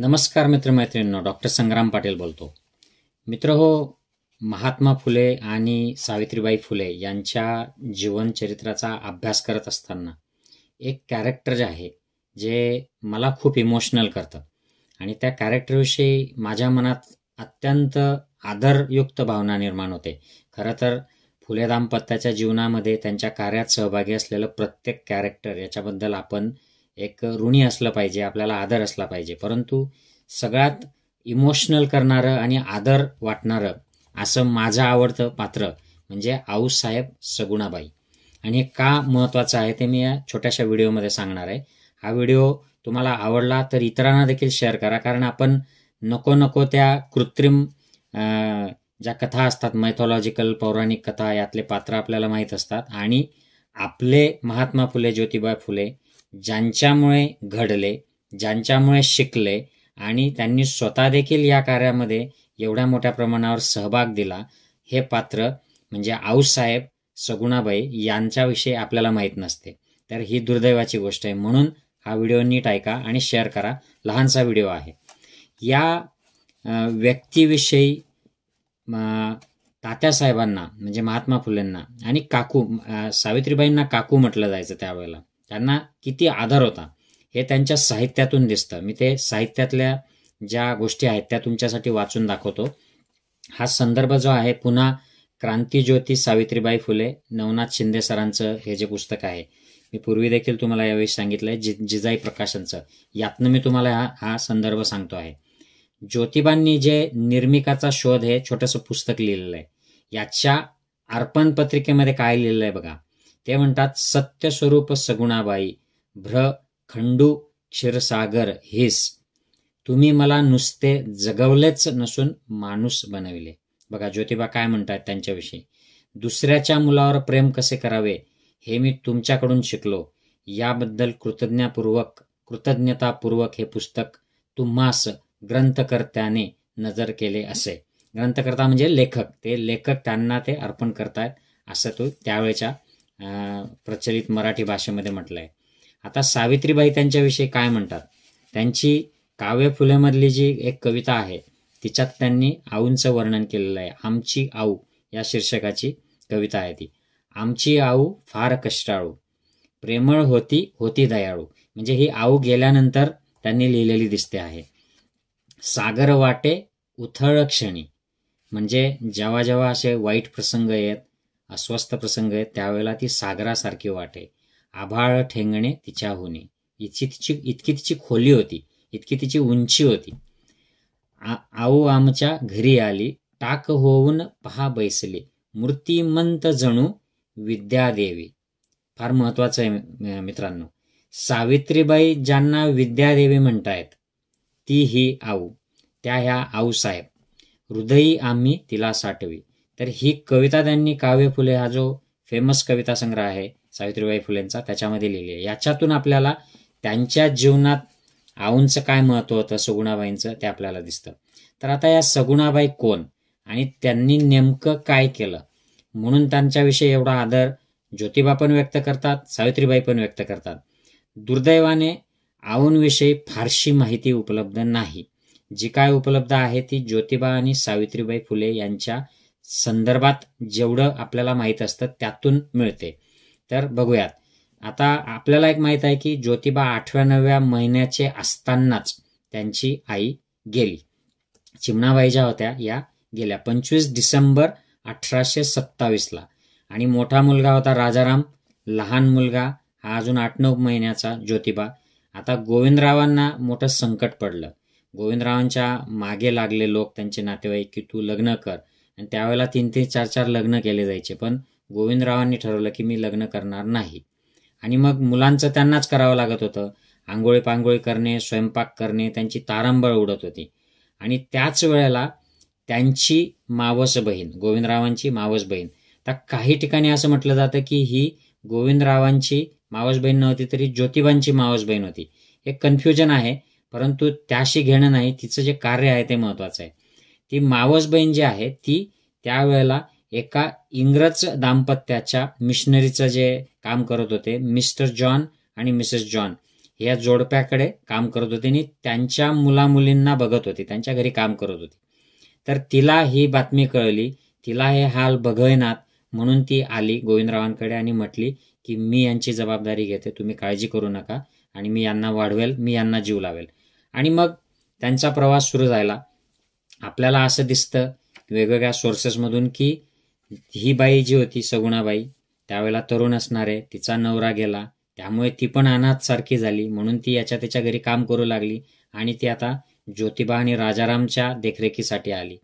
नमस्कार मित्रमैत्रिणींनो डॉक्टर संग्राम पाटील बोलतो मित्र हो महात्मा फुले आणि सावित्रीबाई फुले यांच्या जीवनचरित्राचा अभ्यास करत असताना एक कॅरेक्टर जे आहे जे मला खूप इमोशनल करतं आणि त्या कॅरेक्टरविषयी माझ्या मनात अत्यंत आदरयुक्त भावना निर्माण होते खरं तर फुले दाम्पत्याच्या जीवनामध्ये त्यांच्या कार्यात सहभागी असलेलं प्रत्येक कॅरेक्टर याच्याबद्दल आपण एक ऋणी असलं पाहिजे आपल्याला आदर असला पाहिजे परंतु सगळ्यात इमोशनल करणारं आणि आदर वाटणारं असं माझं आवडतं पात्र म्हणजे आऊसाहेब सगुणाबाई आणि हे का महत्त्वाचं आहे ते मी या छोट्याशा व्हिडिओमध्ये सांगणार आहे हा व्हिडिओ तुम्हाला आवडला तर इतरांना देखील शेअर करा कारण आपण नको नको त्या कृत्रिम ज्या कथा असतात मायथॉलॉजिकल पौराणिक कथा यातले पात्र आपल्याला माहीत असतात आणि आपले महात्मा फुले ज्योतिबा फुले ज्यांच्यामुळे घडले ज्यांच्यामुळे शिकले आणि त्यांनी स्वतः देखील या कार्यामध्ये एवढ्या मोठ्या प्रमाणावर सहभाग दिला हे पात्र म्हणजे आऊसाहेब सगुणाबाई यांच्याविषयी आपल्याला माहीत नसते तर ही दुर्दैवाची गोष्ट आहे म्हणून हा व्हिडिओ नीट ऐका आणि शेअर करा लहानसा व्हिडिओ आहे या व्यक्तीविषयी तात्यासाहेबांना म्हणजे महात्मा फुलेंना आणि काकू सावित्रीबाईंना काकू म्हटलं जायचं त्यावेळेला त्यांना किती आधार होता हे त्यांच्या साहित्यातून दिसतं मी ते साहित्यातल्या ज्या गोष्टी आहेत त्या तुमच्यासाठी वाचून दाखवतो हा संदर्भ जो आहे पुन्हा क्रांतीज्योती सावित्रीबाई फुले नवनाथ शिंदे सरांचं हे जे पुस्तक आहे मी पूर्वी देखील तुम्हाला यावेळी सांगितलं आहे जि जिजाई प्रकाशनचं यातनं मी तुम्हाला हा हा संदर्भ सांगतो आहे ज्योतिबांनी जे निर्मिकाचा शोध हे छोटंसं पुस्तक लिहिलेलं आहे याच्या अर्पण पत्रिकेमध्ये काय लिहिलं आहे बघा ते म्हणतात सत्यस्वरूप सगुणाबाई भ्र खंडू क्षीरसागर हेस तुम्ही मला नुसते जगवलेच नसून माणूस बनविले बघा ज्योतिबा काय म्हणतात त्यांच्याविषयी दुसऱ्याच्या मुलावर प्रेम कसे करावे हे मी तुमच्याकडून शिकलो याबद्दल कृतज्ञापूर्वक कृतज्ञतापूर्वक हे पुस्तक तुम्हास ग्रंथकर्त्याने नजर केले असे ग्रंथकर्ता म्हणजे लेखक ते लेखक त्यांना ते अर्पण करतायत असं तो त्यावेळेच्या प्रचलित मराठी भाषेमध्ये म्हटलं आहे आता सावित्रीबाई त्यांच्याविषयी काय म्हणतात त्यांची काव्य फुलेमधली जी एक कविता आहे तिच्यात त्यांनी आऊंचं वर्णन केलेलं आहे आमची आऊ या शीर्षकाची कविता आहे ती आमची आऊ फार कष्टाळू प्रेमळ होती होती दयाळू म्हणजे ही आऊ गेल्यानंतर त्यांनी लिहिलेली दिसते आहे सागर वाटे उथळ क्षणी म्हणजे जेव्हा जेव्हा असे वाईट प्रसंग येत अस्वस्थ प्रसंग आहे त्यावेळेला ती सागरासारखी वाटे आभाळ ठेंगणे होणे इतकी तिची इतकी तिची खोली होती इतकी तिची उंची होती आ आऊ आमच्या घरी आली टाक होऊन पहा बैसले मूर्तिमंत जणू विद्यादेवी फार महत्वाचं आहे मित्रांनो सावित्रीबाई ज्यांना विद्यादेवी म्हणतायत ती ही आऊ त्या ह्या आऊसाहेब हृदयी आम्ही तिला साठवी तर ही कविता त्यांनी काव्य फुले हा जो फेमस कविता संग्रह आहे सावित्रीबाई फुलेंचा त्याच्यामध्ये लिहिली आहे याच्यातून आपल्याला त्यांच्या जीवनात आऊंचं काय महत्त्व होतं सगुणाबाईंचं ते आपल्याला दिसतं तर आता या सगुणाबाई कोण आणि त्यांनी नेमकं काय केलं म्हणून त्यांच्याविषयी एवढा आदर ज्योतिबा पण व्यक्त करतात सावित्रीबाई पण व्यक्त करतात दुर्दैवाने आऊंविषयी फारशी माहिती उपलब्ध नाही जी काय उपलब्ध आहे ती ज्योतिबा आणि सावित्रीबाई फुले यांच्या संदर्भात जेवढं आपल्याला माहीत असतं त्यातून मिळते तर बघूयात आता आपल्याला एक माहीत आहे की ज्योतिबा आठव्या नवव्या महिन्याचे असतानाच त्यांची आई गेली चिमणाबाई ज्या होत्या या गेल्या पंचवीस डिसेंबर अठराशे सत्तावीसला आणि मोठा मुलगा होता राजाराम लहान मुलगा हा अजून आठ नऊ महिन्याचा ज्योतिबा आता गोविंदरावांना मोठं संकट पडलं गोविंदरावांच्या मागे लागले लोक त्यांचे नातेवाईक की तू लग्न कर आणि त्यावेळेला तीन तीन चार चार लग्न केले जायचे पण गोविंदरावांनी ठरवलं की मी लग्न करणार नाही आणि मग मुलांचं त्यांनाच करावं लागत होतं आंघोळी पांघोळी करणे स्वयंपाक करणे त्यांची तारांबळ उडत होती आणि त्याच वेळेला त्यांची मावस बहीण गोविंदरावांची मावस बहीण तर काही ठिकाणी असं म्हटलं जातं की ही गोविंदरावांची मावस बहीण नव्हती तरी ज्योतिबांची मावस बहीण होती हे कन्फ्युजन आहे परंतु त्याशी घेणं नाही तिचं जे कार्य आहे ते महत्त्वाचं आहे ती मावसबहीण जी आहे ती त्यावेळेला एका इंग्रज दाम्पत्याच्या मिशनरीचं जे काम करत होते मिस्टर जॉन आणि मिसेस जॉन या जोडप्याकडे काम करत होते आणि त्यांच्या मुलामुलींना बघत होती त्यांच्या घरी काम करत होती तर तिला ही बातमी कळली तिला हे हाल बघयनात म्हणून ती आली गोविंदरावांकडे आणि म्हटली की मी यांची जबाबदारी घेते तुम्ही काळजी करू नका आणि मी यांना वाढवेल मी यांना जीव लावेल आणि मग त्यांचा प्रवास सुरू झाला आपल्याला असं दिसतं वेगवेगळ्या सोर्सेसमधून की ही बाई जी होती सगुणाबाई त्यावेळेला तरुण असणारे तिचा नवरा गेला त्यामुळे ती पण अनाथसारखी झाली म्हणून ती याच्या त्याच्या घरी काम करू लागली आणि ती आता ज्योतिबा आणि राजारामच्या देखरेखीसाठी आली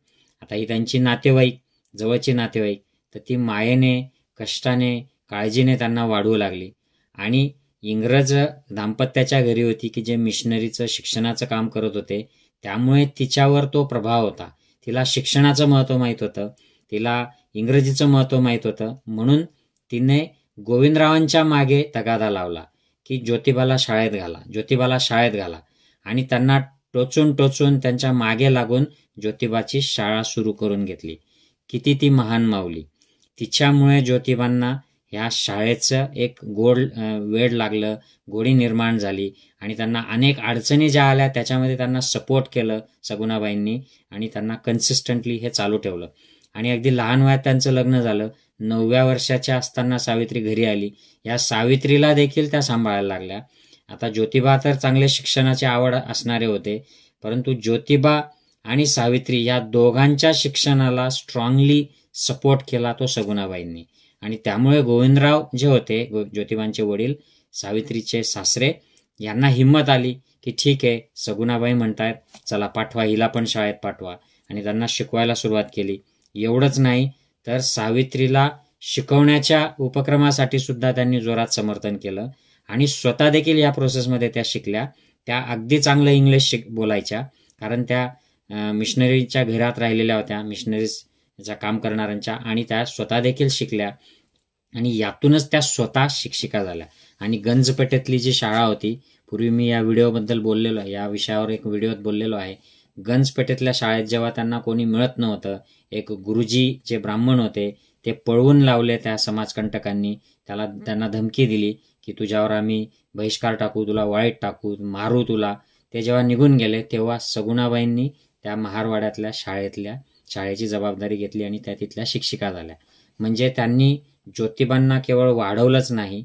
आता ही त्यांची नातेवाईक जवळची नातेवाईक तर ती मायेने कष्टाने काळजीने त्यांना वाढवू लागली आणि इंग्रज दाम्पत्याच्या घरी होती की जे मिशनरीचं शिक्षणाचं काम करत होते त्यामुळे तिच्यावर तो प्रभाव होता तिला शिक्षणाचं महत्त्व माहीत होतं तिला इंग्रजीचं महत्त्व माहीत होतं म्हणून तिने गोविंदरावांच्या मागे तगादा लावला की ज्योतिबाला शाळेत घाला ज्योतिबाला शाळेत घाला आणि त्यांना टोचून टोचून त्यांच्या मागे लागून ज्योतिबाची शाळा सुरू करून घेतली किती ती महान मावली तिच्यामुळे ज्योतिबांना ह्या शाळेचं एक गोड वेळ लागलं गोडी निर्माण झाली आणि त्यांना अनेक अडचणी ज्या आल्या त्याच्यामध्ये त्यांना सपोर्ट केलं सगुणाबाईंनी आणि त्यांना कन्सिस्टंटली हे चालू ठेवलं आणि अगदी लहान वयात त्यांचं लग्न झालं नवव्या वर्षाच्या असताना सावित्री घरी आली या सावित्रीला देखील त्या सांभाळायला लागल्या आता ज्योतिबा तर चांगले शिक्षणाची आवड असणारे होते परंतु ज्योतिबा आणि सावित्री या दोघांच्या शिक्षणाला स्ट्रॉंगली सपोर्ट केला तो सगुणाबाईंनी आणि त्यामुळे गोविंदराव जे होते ज्योतिबांचे वडील सावित्रीचे सासरे यांना हिंमत आली की ठीक आहे सगुणाबाई म्हणतायत चला पाठवा हिला पण शाळेत पाठवा आणि त्यांना शिकवायला सुरुवात केली एवढंच नाही तर सावित्रीला शिकवण्याच्या उपक्रमासाठी सुद्धा त्यांनी जोरात समर्थन केलं आणि स्वतः देखील या प्रोसेसमध्ये त्या शिकल्या त्या अगदी चांगलं इंग्लिश शिक बोलायच्या कारण त्या मिशनरीच्या घरात राहिलेल्या होत्या मिशनरीज त्याच्या काम करणाऱ्यांच्या आणि त्या स्वतः देखील शिकल्या आणि यातूनच त्या स्वतः शिक्षिका झाल्या आणि गंजपेठेतली जी शाळा होती पूर्वी मी या व्हिडिओबद्दल बोललेलो आहे या विषयावर एक व्हिडिओत बोललेलो आहे गंजपेठेतल्या शाळेत जेव्हा त्यांना कोणी मिळत नव्हतं एक गुरुजी जे ब्राह्मण होते ते पळवून लावले त्या समाजकंटकांनी त्याला त्यांना धमकी दिली की तुझ्यावर आम्ही बहिष्कार टाकू तुला वाईट टाकू मारू तुला ते जेव्हा निघून गेले तेव्हा सगुणाबाईंनी त्या महारवाड्यातल्या शाळेतल्या शाळेची जबाबदारी घेतली आणि त्या तिथल्या शिक्षिका झाल्या म्हणजे त्यांनी ज्योतिबांना केवळ वाढवलंच नाही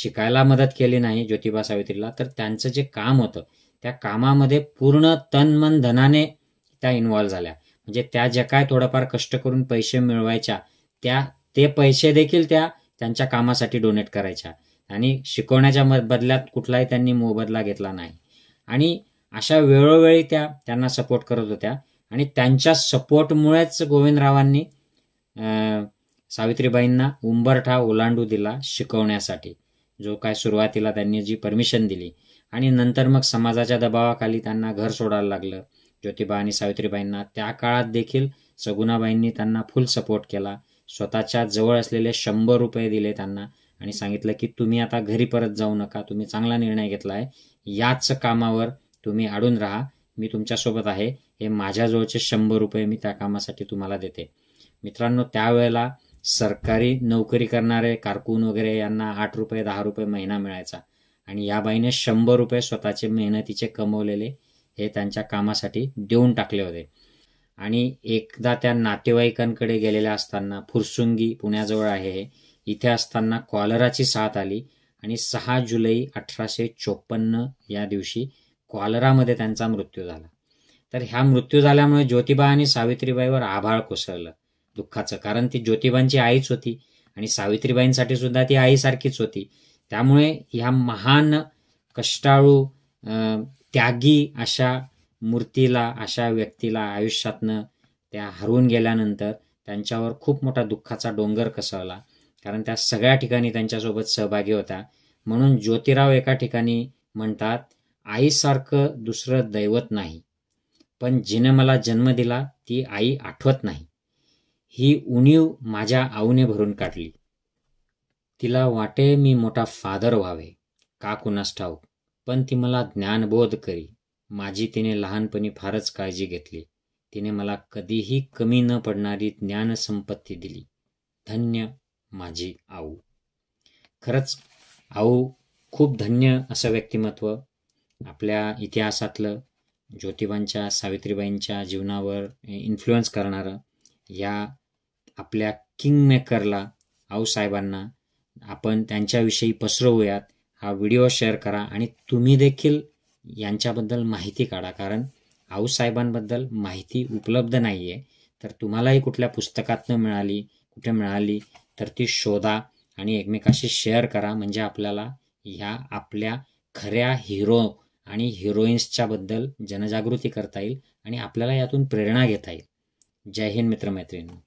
शिकायला मदत केली नाही ज्योतिबा सावित्रीला तर त्यांचं जे काम होतं त्या कामामध्ये पूर्ण तन मन धनाने त्या इन्व्हॉल्व्ह झाल्या म्हणजे त्या ज्या काय थोडंफार कष्ट करून पैसे मिळवायच्या त्या ते पैसे देखील त्या त्यांच्या कामासाठी डोनेट करायच्या आणि शिकवण्याच्या बदल्यात कुठलाही त्यांनी मोबदला घेतला नाही आणि अशा वेळोवेळी त्या त्यांना सपोर्ट करत होत्या आणि त्यांच्या सपोर्टमुळेच गोविंदरावांनी सावित्रीबाईंना उंबरठा ओलांडू दिला शिकवण्यासाठी जो काय सुरुवातीला त्यांनी जी परमिशन दिली आणि नंतर मग समाजाच्या दबावाखाली त्यांना घर सोडायला लागलं ज्योतिबा आणि सावित्रीबाईंना त्या काळात देखील सगुणाबाईंनी त्यांना फुल सपोर्ट केला स्वतःच्या जवळ असलेले शंभर रुपये दिले त्यांना आणि सांगितलं की तुम्ही आता घरी परत जाऊ नका तुम्ही चांगला निर्णय घेतला आहे याच कामावर तुम्ही अडून राहा मी तुमच्यासोबत आहे हे माझ्याजवळचे शंभर रुपये मी त्या कामासाठी तुम्हाला देते मित्रांनो त्यावेळेला सरकारी नोकरी करणारे कारकून वगैरे यांना आठ रुपये दहा रुपये महिना मिळायचा आणि या बाईने शंभर रुपये स्वतःचे मेहनतीचे कमवलेले हे त्यांच्या कामासाठी देऊन टाकले होते आणि एकदा त्या नातेवाईकांकडे गेलेल्या असताना फुरसुंगी पुण्याजवळ आहे हे इथे असताना कॉलराची साथ आली आणि सहा जुलै अठराशे चोपन्न या दिवशी क्वालरामध्ये त्यांचा मृत्यू झाला तर ह्या मृत्यू झाल्यामुळे ज्योतिबा आणि सावित्रीबाईवर आभाळ कोसळलं दुःखाचं कारण ती ज्योतिबांची आईच होती आणि सावित्रीबाईंसाठी सुद्धा ती आईसारखीच होती त्यामुळे ह्या महान कष्टाळू त्यागी अशा मूर्तीला अशा व्यक्तीला आयुष्यातनं त्या हरवून गेल्यानंतर त्यांच्यावर खूप मोठा दुःखाचा डोंगर कसवला कारण त्या सगळ्या ठिकाणी त्यांच्यासोबत सहभागी होता म्हणून ज्योतिराव एका ठिकाणी म्हणतात आईसारखं दुसरं दैवत नाही पण जिनं मला जन्म दिला ती आई आठवत नाही ही उणीव माझ्या आऊने भरून काढली तिला वाटे मी मोठा फादर व्हावे का कुणास ठाऊक पण ती मला ज्ञानबोध करी माझी तिने लहानपणी फारच काळजी घेतली तिने मला कधीही कमी न पडणारी ज्ञानसंपत्ती दिली धन्य माझी आऊ खरंच आऊ खूप धन्य असं व्यक्तिमत्व आपल्या इतिहासातलं ज्योतिबांच्या सावित्रीबाईंच्या जीवनावर इन्फ्लुअन्स करणारं या आपल्या किंगमेकरला आऊसाहेबांना आपण त्यांच्याविषयी पसरवूयात हा व्हिडिओ शेअर करा आणि तुम्ही देखील यांच्याबद्दल माहिती काढा कारण आऊसाहेबांबद्दल माहिती उपलब्ध नाही आहे तर तुम्हालाही कुठल्या पुस्तकातनं मिळाली कुठे मिळाली तर ती शोधा आणि एकमेकाशी शेअर करा म्हणजे आपल्याला ह्या आपल्या खऱ्या हिरो आणि हिरोईन्सच्याबद्दल जनजागृती करता येईल आणि आपल्याला यातून प्रेरणा घेता येईल जय हिंद मित्रमैत्रिणी